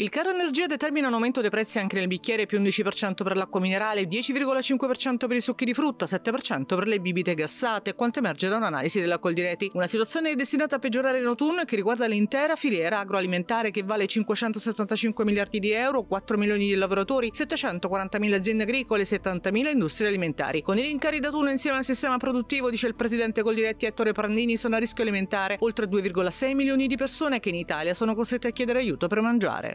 Il caro energia determina un aumento dei prezzi anche nel bicchiere, più 11% per l'acqua minerale, 10,5% per i succhi di frutta, 7% per le bibite gassate, quanto emerge da un'analisi della Coldiretti. Una situazione destinata a peggiorare in autunno e che riguarda l'intera filiera agroalimentare che vale 575 miliardi di euro, 4 milioni di lavoratori, 740.000 aziende agricole, 70.000 industrie alimentari. Con i rincari d'autunno insieme al sistema produttivo, dice il presidente Coldiretti Ettore Prandini, sono a rischio alimentare oltre 2,6 milioni di persone che in Italia sono costrette a chiedere aiuto per mangiare.